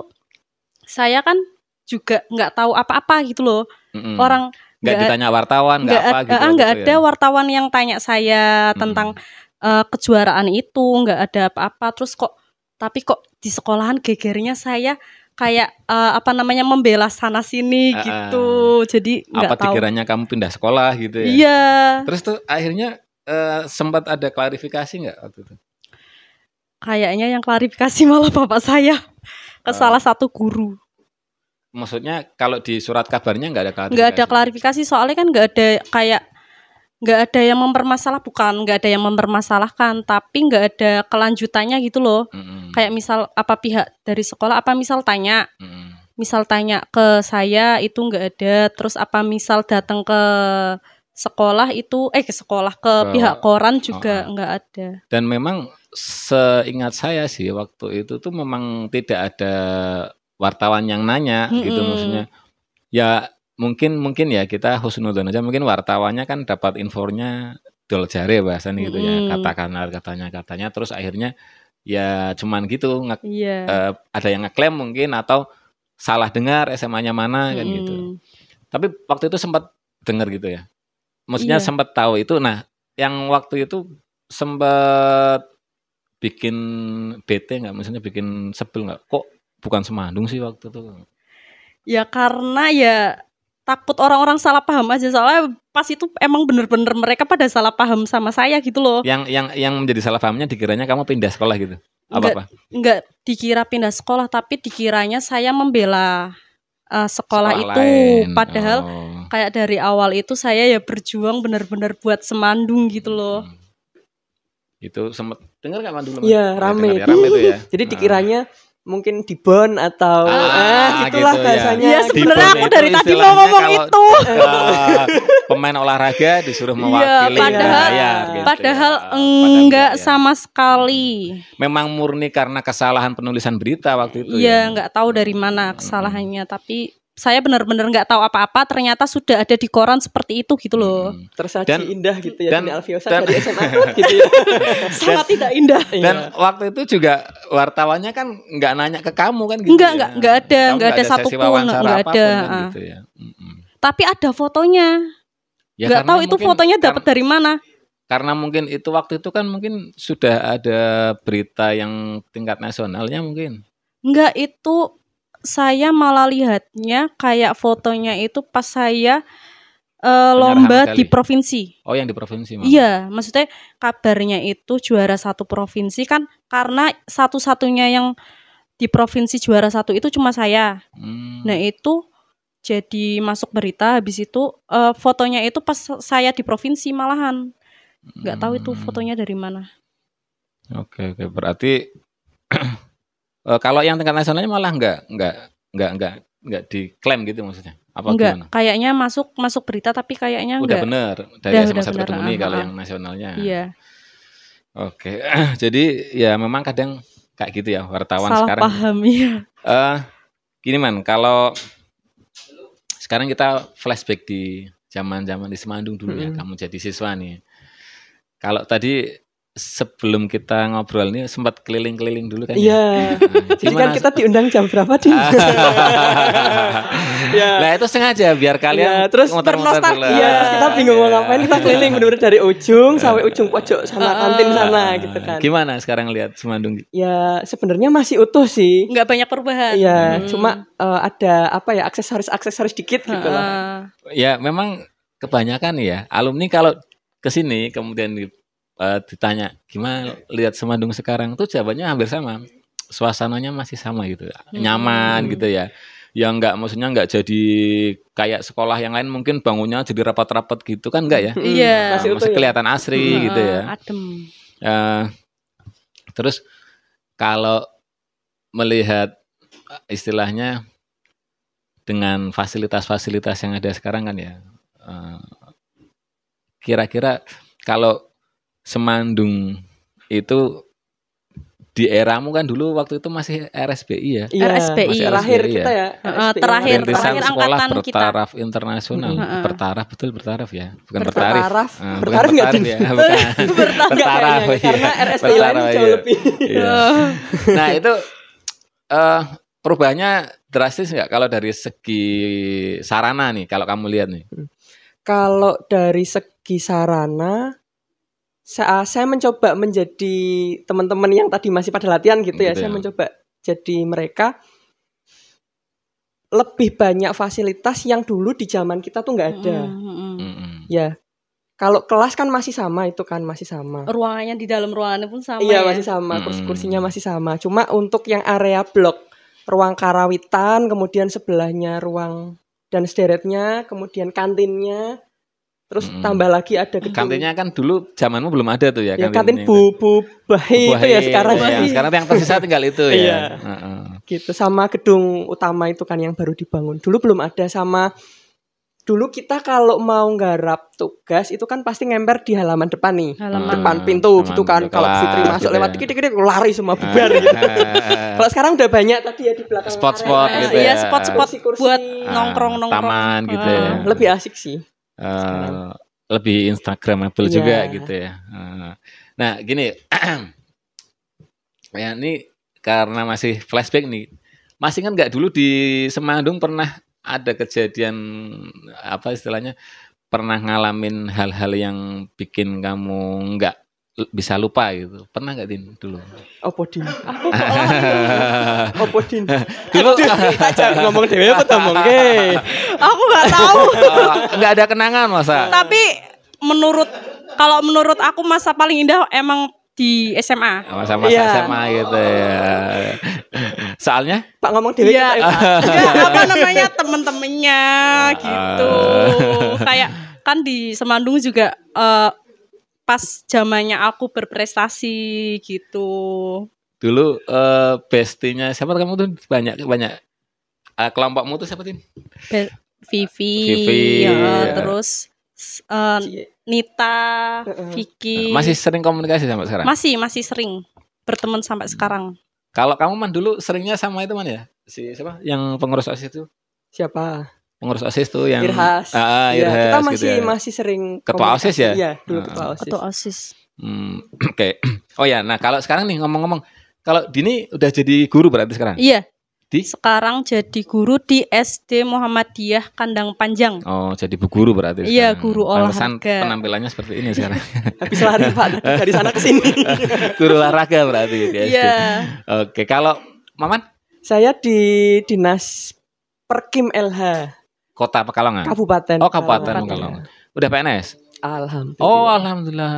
saya kan juga nggak tahu apa-apa gitu loh. Hmm. Orang nggak ditanya wartawan nggak apa gitu nggak ada ya. wartawan yang tanya saya hmm. tentang hmm. uh, kejuaraan itu nggak ada apa-apa terus kok tapi kok di sekolahan gegernya saya kayak uh, apa namanya membela sana sini uh, gitu jadi nggak tahu apa pikirannya kamu pindah sekolah gitu ya iya terus tuh akhirnya uh, sempat ada klarifikasi nggak waktu itu kayaknya yang klarifikasi malah bapak saya ke uh, salah satu guru maksudnya kalau di surat kabarnya nggak ada klarifikasi nggak ada klarifikasi soalnya kan nggak ada kayak nggak ada yang mempermasalah bukan nggak ada yang mempermasalahkan tapi nggak ada kelanjutannya gitu loh mm -hmm. kayak misal apa pihak dari sekolah apa misal tanya mm -hmm. misal tanya ke saya itu nggak ada terus apa misal datang ke sekolah itu eh ke sekolah ke, ke pihak koran juga oh. oh. nggak ada dan memang seingat saya sih waktu itu tuh memang tidak ada wartawan yang nanya hmm gitu maksudnya ya mungkin mungkin ya kita husnudon aja mungkin wartawannya kan dapat infonya dol bahasa nih gitu hmm ya katakanlah katanya katanya terus akhirnya ya cuman gitu nge- yeah. Iya. uh, ada yang ngeklaim mungkin atau salah dengar SMA-nya mana mm-hmm. kan gitu tapi waktu itu sempat dengar gitu ya maksudnya yeah. sempat tahu itu nah yang waktu itu sempat bikin bete nggak maksudnya bikin sebel nggak kok bukan semandung sih waktu itu ya karena ya takut orang-orang salah paham aja soalnya pas itu emang bener-bener mereka pada salah paham sama saya gitu loh yang yang yang menjadi salah pahamnya dikiranya kamu pindah sekolah gitu apa apa enggak, dikira pindah sekolah tapi dikiranya saya membela uh, sekolah, sekolah itu lain. padahal oh. kayak dari awal itu saya ya berjuang bener-bener buat semandung gitu loh hmm. itu sempet dengar gak mandung Iya rame ya, rame tuh ya jadi nah. dikiranya mungkin di burn atau ah, eh, gitulah gitu, ya. bahasanya. Ya, ya sebenarnya aku dari tadi mau ngomong itu. Uh, pemain olahraga disuruh iya, mewakili gitu ya, padahal, ya, gitu. padahal enggak ya. sama sekali. Memang murni karena kesalahan penulisan berita waktu itu. Iya ya. enggak tahu dari mana hmm. kesalahannya, hmm. tapi saya benar-benar nggak tahu apa-apa ternyata sudah ada di koran seperti itu gitu loh hmm. tersaji dan, indah gitu ya dan Alfiosa dan, dari SMA gitu ya sangat dan, tidak indah dan iya. waktu itu juga wartawannya kan nggak nanya ke kamu kan gitu nggak ya. nggak nggak ada nggak ada, ada pun. nggak ada kan ah. gitu ya. tapi ada fotonya ya, nggak tahu itu fotonya dapat dari mana karena mungkin itu waktu itu kan mungkin sudah ada berita yang tingkat nasionalnya mungkin Enggak itu saya malah lihatnya kayak fotonya itu pas saya uh, lomba di provinsi. Oh, yang di provinsi Iya, maksudnya kabarnya itu juara satu provinsi kan karena satu-satunya yang di provinsi juara satu itu cuma saya. Hmm. Nah, itu jadi masuk berita habis itu uh, fotonya itu pas saya di provinsi malahan. nggak hmm. tahu itu hmm. fotonya dari mana. Oke, okay, oke. Okay. Berarti Uh, kalau yang tingkat nasionalnya malah nggak nggak nggak nggak nggak diklaim gitu maksudnya. Apa enggak, gimana? kayaknya masuk masuk berita tapi kayaknya udah enggak. bener dari udah, SMA satu ini kalau ah. yang nasionalnya. Iya. Oke, jadi ya memang kadang kayak gitu ya wartawan Salah sekarang. Salah paham ya. Uh, gini man, kalau sekarang kita flashback di zaman-zaman di Semandung dulu hmm. ya, kamu jadi siswa nih. Kalau tadi sebelum kita ngobrol ini sempat keliling-keliling dulu kan iya. ya. Iya. Jadi kan kita diundang jam berapa di? ya. Nah itu sengaja biar kalian ya, terus bernostalgia. Kan ya, kita bingung mau ngapain kita keliling benar dari ujung sampai iya. ujung pojok sana kantin sana gitu kan. Gimana sekarang lihat Semandung? Ya sebenarnya masih utuh sih. Enggak banyak perubahan. Iya, hmm. cuma uh, ada apa ya aksesoris-aksesoris dikit gitu loh. Ya memang kebanyakan ya alumni kalau ke sini kemudian uh, ditanya gimana lihat Semandung sekarang tuh jawabannya hampir sama suasananya masih sama gitu hmm. nyaman gitu ya yang enggak maksudnya enggak jadi kayak sekolah yang lain mungkin bangunnya jadi rapat-rapat gitu kan enggak ya hmm. iya hmm. hmm. masih ya? kelihatan asri hmm, gitu ya ah, adem uh, terus kalau melihat eh, istilahnya dengan fasilitas-fasilitas yang ada sekarang kan ya kira kira -kira kalau Semandung itu di eramu kan dulu waktu itu masih RSBI ya. Iya, RSBI. terakhir ya. kita ya. Uh, terakhir Rintisan terakhir angkatan sekolah angkatan bertaraf internasional. Uh, uh. Bertaraf betul bertaraf ya. Bukan bertaraf. Bertaraf. Uh, ah, bertaraf enggak ya. Bukan. bertaraf. Ya, bertaraf ya. Karena RSBI lain iya. jauh iya. lebih. Iya. nah, itu eh uh, perubahannya drastis enggak kalau dari segi sarana nih kalau kamu lihat nih? Kalau dari segi sarana saya, ah, saya mencoba menjadi teman-teman yang tadi masih pada latihan gitu, ya. gitu ya, ya, saya mencoba jadi mereka lebih banyak fasilitas yang dulu di zaman kita tuh nggak ada. Mm -hmm. hmm, hmm. Ya, kalau kelas kan masih sama itu kan masih sama. Ruangannya di dalam ruangannya pun sama. Iya ya? masih sama, kursi-kursinya masih sama. Cuma untuk yang area blok, ruang karawitan, kemudian sebelahnya ruang dan sederetnya, kemudian kantinnya, Terus hmm. tambah lagi ada gedung. Kantinnya kan dulu zamanmu belum ada tuh ya. ya kantin, bubu bu bu bahi itu ya sekarang. Itu ya. Sekarang yang tersisa tinggal itu ya. Iya. Uh -uh. Gitu sama gedung utama itu kan yang baru dibangun. Dulu belum ada sama dulu kita kalau mau nggarap tugas itu kan pasti ngember di halaman depan nih halaman. depan hmm, pintu gitu halaman kan. gitu kan kalau Fitri ya. masuk lewat dikit dikit lari semua eh, bubar gitu kalau sekarang udah banyak tadi ya di belakang spot spot gitu iya, ya, spot spot kursi, kursi. buat nongkrong nongkrong taman gitu ah, ya. lebih asik sih uh, lebih instagramable yeah. juga gitu ya. Uh, nah gini, ya ini karena masih flashback nih, masih kan nggak dulu di Semandung pernah ada kejadian apa istilahnya pernah ngalamin hal-hal yang bikin kamu nggak bisa lupa gitu. Pernah nggak Din dulu? Apa Din? Aku Apa Din? Dulu jangan ngomong dewe apa ngomong eh. Aku nggak tahu. Nggak ada kenangan masa. Tapi menurut kalau menurut aku masa paling indah emang di SMA. Masa-masa ya. SMA gitu ya. Soalnya? Pak ngomong dewe iya. ya. apa namanya temen-temennya ah. gitu. Kayak kan di Semandung juga uh, pas zamannya aku berprestasi gitu. Dulu uh, bestinya siapa kamu tuh banyak banyak uh, kelompokmu tuh siapa tim? Be Vivi, Vivi uh, ya. terus uh, Nita, Vicky. Nah, masih sering komunikasi sampai sekarang? Masih masih sering berteman sampai hmm. sekarang. Kalau kamu man dulu seringnya sama itu man ya? Si siapa? Yang pengurus OSIS itu? Siapa? pengurus osis tuh yang Irhas. Ah, ah iya, Irhas ya, kita gitu masih gitu ya. masih sering ketua osis ya. Iya, dulu ah. ketua osis. Ketua osis. Hmm, oke. Okay. Oh ya, nah kalau sekarang nih ngomong-ngomong, kalau Dini udah jadi guru berarti sekarang? Iya. Di? Sekarang jadi guru di SD Muhammadiyah Kandang Panjang. Oh, jadi bu guru berarti. Iya, guru olahraga. penampilannya seperti ini sekarang. Habis lari Pak dari sana ke sini. guru olahraga berarti di SD. Iya. Oke, kalau Maman? Saya di Dinas Perkim LH. Kota Pekalongan. Kabupaten. Oh, Kabupaten Pekalongan. Udah PNS? Alhamdulillah. Oh, alhamdulillah.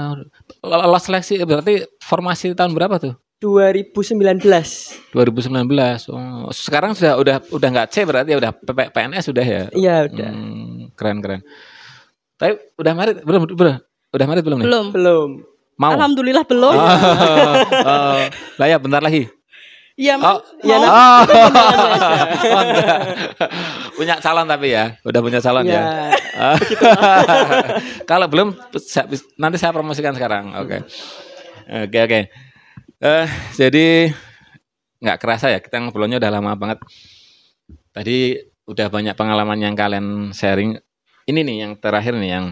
Lolos seleksi berarti formasi tahun berapa tuh? 2019. 2019. Oh, sekarang sudah udah udah nggak C berarti ya udah PNS sudah ya? Iya, udah. keren hmm, keren keren. Tapi udah marit belum? Belum. Udah marit belum nih? Belum, belum. Mau. Alhamdulillah belum. Oh, oh, lah ya bentar lagi. Iya, oh, ya, Oh, nah. oh, punya calon tapi ya, udah punya calon ya. ya. Kalau belum nanti saya promosikan sekarang. Oke. Okay. Oke, okay, oke. Okay. Uh, eh, jadi nggak kerasa ya kita ngobrolnya udah lama banget. Tadi udah banyak pengalaman yang kalian sharing. Ini nih yang terakhir nih yang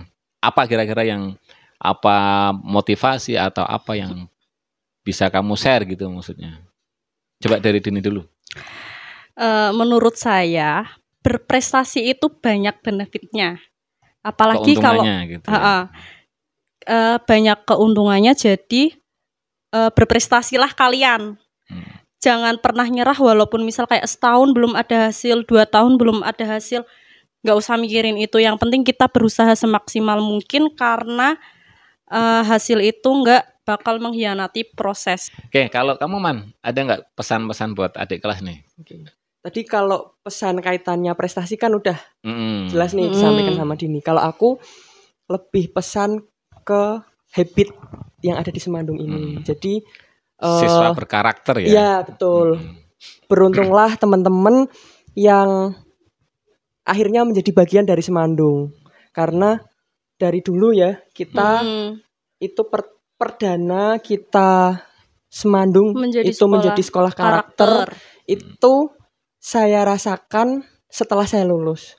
apa kira-kira yang apa motivasi atau apa yang bisa kamu share gitu maksudnya Coba dari Dini dulu. Uh, menurut saya berprestasi itu banyak benefitnya. Apalagi kalau gitu uh, uh, uh, banyak keuntungannya jadi uh, berprestasilah kalian. Hmm. Jangan pernah nyerah walaupun misal kayak setahun belum ada hasil, dua tahun belum ada hasil, Gak usah mikirin itu. Yang penting kita berusaha semaksimal mungkin karena uh, hasil itu nggak bakal mengkhianati proses. Oke, kalau kamu Man, ada nggak pesan-pesan buat adik kelas nih? Oke. Tadi kalau pesan kaitannya prestasi kan udah mm. jelas nih mm. sama Dini. Kalau aku lebih pesan ke habit yang ada di Semandung ini. Mm. Jadi siswa uh, berkarakter ya. Iya, betul. Mm. Beruntunglah teman-teman yang akhirnya menjadi bagian dari Semandung. Karena dari dulu ya kita mm. itu per perdana kita Semandung menjadi itu sekolah menjadi sekolah karakter, karakter itu saya rasakan setelah saya lulus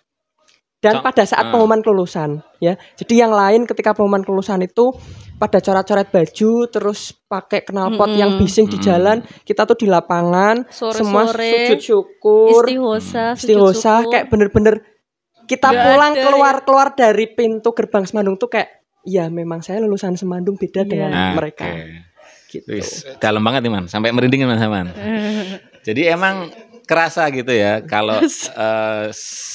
dan pada saat nah. pengumuman kelulusan ya jadi yang lain ketika pengumuman kelulusan itu pada coret-coret baju terus pakai knalpot -hmm. yang bising -hmm. di jalan kita tuh di lapangan Sore -sore, semua sujud syukur istihosa istihosa kayak bener-bener kita Gak pulang ya. keluar keluar dari pintu gerbang Semandung tuh kayak ya memang saya lulusan Semandung beda yeah. dengan nah, mereka. Okay. Gitu. Wis, dalam banget nih sampai merinding man sama. Jadi emang kerasa gitu ya kalau uh,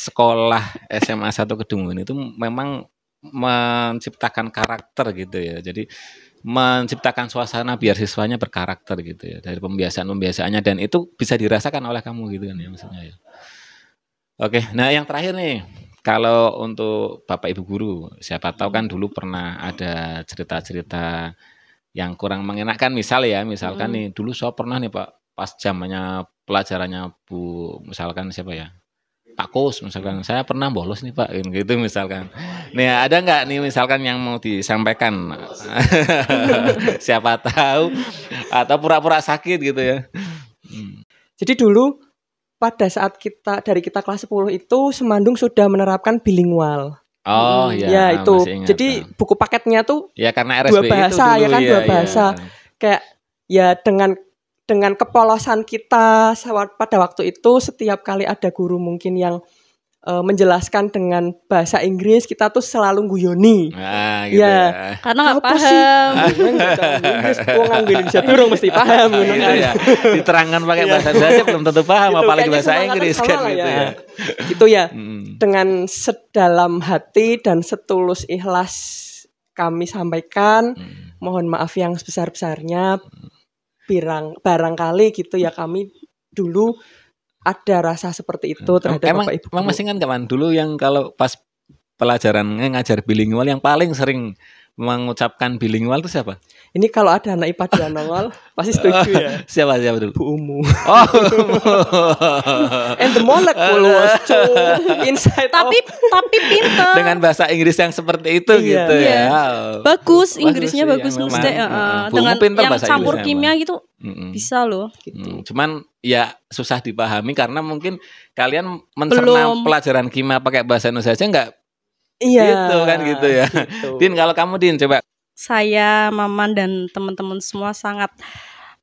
sekolah SMA satu Kedungun itu memang menciptakan karakter gitu ya. Jadi menciptakan suasana biar siswanya berkarakter gitu ya dari pembiasaan-pembiasaannya dan itu bisa dirasakan oleh kamu gitu kan ya maksudnya ya. Oke, nah yang terakhir nih kalau untuk Bapak Ibu guru, siapa tahu kan hmm. dulu pernah ada cerita-cerita yang kurang mengenakan misalnya, ya, misalkan hmm. nih dulu saya pernah nih Pak pas zamannya pelajarannya Bu misalkan siapa ya? Pak Kus misalkan hmm. saya pernah bolos nih Pak kan gitu misalkan. Nih ada nggak nih misalkan yang mau disampaikan siapa tahu atau pura-pura sakit gitu ya. Hmm. Jadi dulu pada saat kita dari kita kelas 10 itu Semandung sudah menerapkan bilingual. Oh hmm. iya. Ya itu. Ingat, Jadi nah. buku paketnya tuh ya karena RSB dua bahasa itu dulu, ya kan ya, dua iya. bahasa. Ya. Kayak ya dengan dengan kepolosan kita pada waktu itu setiap kali ada guru mungkin yang uh, menjelaskan dengan bahasa Inggris kita tuh selalu guyoni. Nah, gitu ya. ya. Karena nggak paham. Iya, Inggris, gua ngambil bisa turun mesti paham. Ah, gitu Iya, ya. Diterangkan pakai iya. bahasa saja belum tentu paham, gitu, apalagi bahasa Inggris kan gitu ya. ya. Gitu ya. Hmm. Dengan sedalam hati dan setulus ikhlas kami sampaikan. Hmm. Mohon maaf yang sebesar-besarnya. Pirang, barangkali gitu ya kami dulu ada rasa seperti itu hmm. terhadap emang, bapak ibu. Emang masih kan kapan dulu yang kalau pas pelajaran ngajar bilingual yang paling sering mengucapkan bilingual itu siapa? Ini kalau ada anak IPA di Anongol pasti setuju ya. siapa siapa dulu? Bu Umu. Oh. And the molecule was inside. Tapi of... tapi pinter. Dengan bahasa Inggris yang seperti itu iya. gitu ya. iya. ya. Bagus Inggrisnya bagus Gus deh. Uh, dengan yang campur kimia emang. gitu mm bisa loh. Gitu. Mm, cuman ya susah dipahami karena mungkin kalian mencerna Belum. pelajaran kimia pakai bahasa Indonesia aja nggak Iya. Gitu kan gitu ya. Gitu. Din kalau kamu Din coba. Saya Maman dan teman-teman semua sangat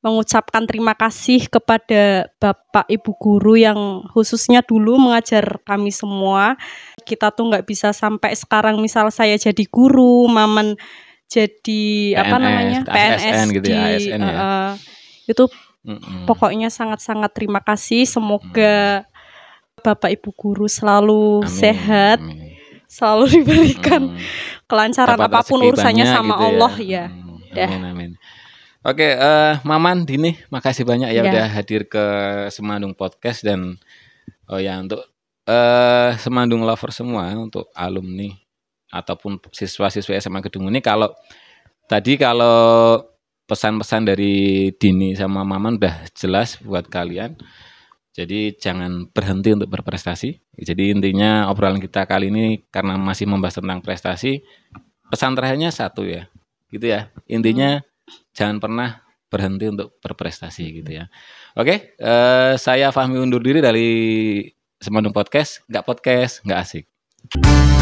mengucapkan terima kasih kepada Bapak Ibu guru yang khususnya dulu mengajar kami semua. Kita tuh nggak bisa sampai sekarang misal saya jadi guru, Maman jadi PNS, apa namanya? PNS ASN gitu ya, ASN ya. Uh, itu mm -mm. pokoknya sangat-sangat terima kasih. Semoga mm. Bapak Ibu guru selalu amin, sehat. Amin selalu diberikan hmm. kelancaran Dapat apapun urusannya sama gitu ya. Allah ya. ya. Hmm. Amin amin. Oke, uh, Maman, Dini, makasih banyak ya, ya udah hadir ke Semandung Podcast dan oh ya untuk uh, Semandung Lover semua untuk alumni ataupun siswa-siswa SMA Gedung ini kalau tadi kalau pesan-pesan dari Dini sama Maman udah jelas buat kalian. Jadi jangan berhenti untuk berprestasi. Jadi intinya obrolan kita kali ini karena masih membahas tentang prestasi, pesan terakhirnya satu ya. Gitu ya. Intinya hmm. jangan pernah berhenti untuk berprestasi gitu ya. Oke, uh, saya Fahmi undur diri dari Semandung Podcast. Gak podcast, gak asik.